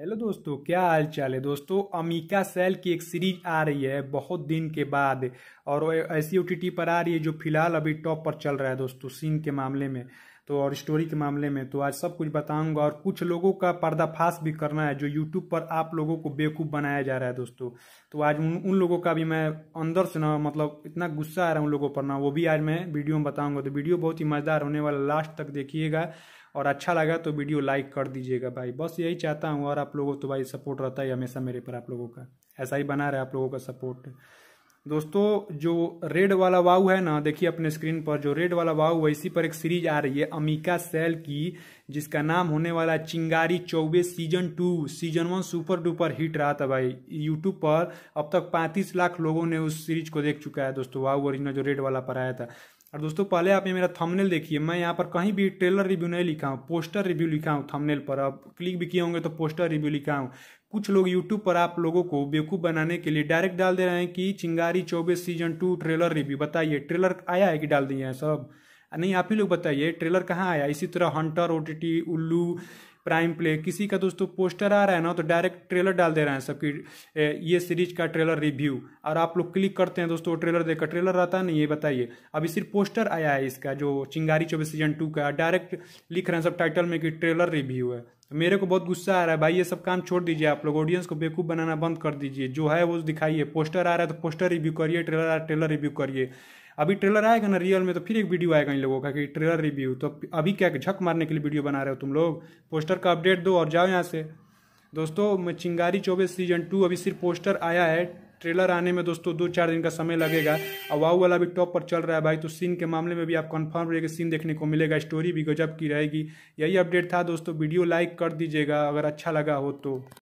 hello दोस्तों क्या हाल चाल है दोस्तों अमीका सेल की एक सीरीज आ रही है बहुत दिन के बाद और ऐसी ओ पर आ रही है जो फिलहाल अभी टॉप पर चल रहा है दोस्तों सीन के मामले में तो और स्टोरी के मामले में तो आज सब कुछ बताऊंगा और कुछ लोगों का पर्दाफाश भी करना है जो यूट्यूब पर आप लोगों को बेवकूफ़ बनाया जा रहा है दोस्तों तो आज उन उन लोगों का भी मैं अंदर से ना मतलब इतना गुस्सा आ रहा है उन लोगों पर ना वो भी आज मैं वीडियो में बताऊँगा तो वीडियो बहुत ही मज़ेदार होने वाला लास्ट तक देखिएगा और अच्छा लगा तो वीडियो लाइक कर दीजिएगा भाई बस यही चाहता हूँ और आप लोगों तो भाई सपोर्ट रहता है हमेशा मेरे पर आप लोगों का ऐसा ही बना रहे आप लोगों का सपोर्ट दोस्तों जो रेड वाला वाव है ना देखिए अपने स्क्रीन पर जो रेड वाला वाव है इसी पर एक सीरीज आ रही है अमिका सेल की जिसका नाम होने वाला Chingari Chaubey season two season one super duper hit रहा था भाई यूट्यूब पर अब तक पैंतीस लाख लोगों ने उस सीरीज को देख चुका है दोस्तों वाव ओरिजिनल जो रेड वाला पर आया था और दोस्तों पहले आप ये मेरा थंबनेल देखिए मैं यहाँ पर कहीं भी ट्रेलर रिव्यू नहीं लिखा हूँ पोस्टर रिव्यू लिखा हूँ थंबनेल पर आप क्लिक भी किए होंगे तो पोस्टर रिव्यू लिखा हूँ कुछ लोग यूट्यूब पर आप लोगों को बेवकूफ़ बनाने के लिए डायरेक्ट डाल दे रहे हैं कि चिंगारी चौबीस सीजन टू ट्रेलर रिव्यू बताइए ट्रेलर आया है कि डाल दिए हैं सब नहीं आप ही लोग बताइए ट्रेलर कहाँ आया इसी तरह हंटर ओ उल्लू प्राइम प्ले किसी का दोस्तों पोस्टर आ रहा है ना तो डायरेक्ट ट्रेलर डाल दे रहे हैं सबकी ये सीरीज का ट्रेलर रिव्यू और आप लोग क्लिक करते हैं दोस्तों ट्रेलर देखकर ट्रेलर रहता है ना ये बताइए अभी सिर्फ पोस्टर आया है इसका जो चिंगारी चौबीस सीजन टू का डायरेक्ट लिख रहे हैं सब टाइटल में कि ट्रेलर रिव्यू है तो मेरे को बहुत गुस्सा आ रहा है भाई ये सब काम छोड़ दीजिए आप लोग ऑडियंस को बेकूफ़ बनाना बंद कर दीजिए जो है वो दिखाइए पोस्टर आ रहा है तो पोस्टर रिव्यू करिए ट्रेलर आ रहा है ट्रेलर रिव्यू करिए अभी ट्रेलर आएगा ना रियल में तो फिर एक वीडियो आएगा इन लोगों का कि ट्रेलर रिव्यू तो अभी क्या झक मारने के लिए वीडियो बना रहे हो तुम लोग पोस्टर पोस्टर का अपडेट दो और जाओ यहाँ से दोस्तों मैं चिंगारी चौबीस सीजन टू अभी सिर्फ पोस्टर आया है ट्रेलर आने में दोस्तों दो चार दिन का समय लगेगा और वाऊ वाला भी टॉप पर चल रहा है भाई तो सीन के मामले में भी आप कंफर्म रहेगा सीन देखने को मिलेगा स्टोरी भी गजब की रहेगी यही अपडेट था दोस्तों वीडियो लाइक कर दीजिएगा अगर अच्छा लगा हो तो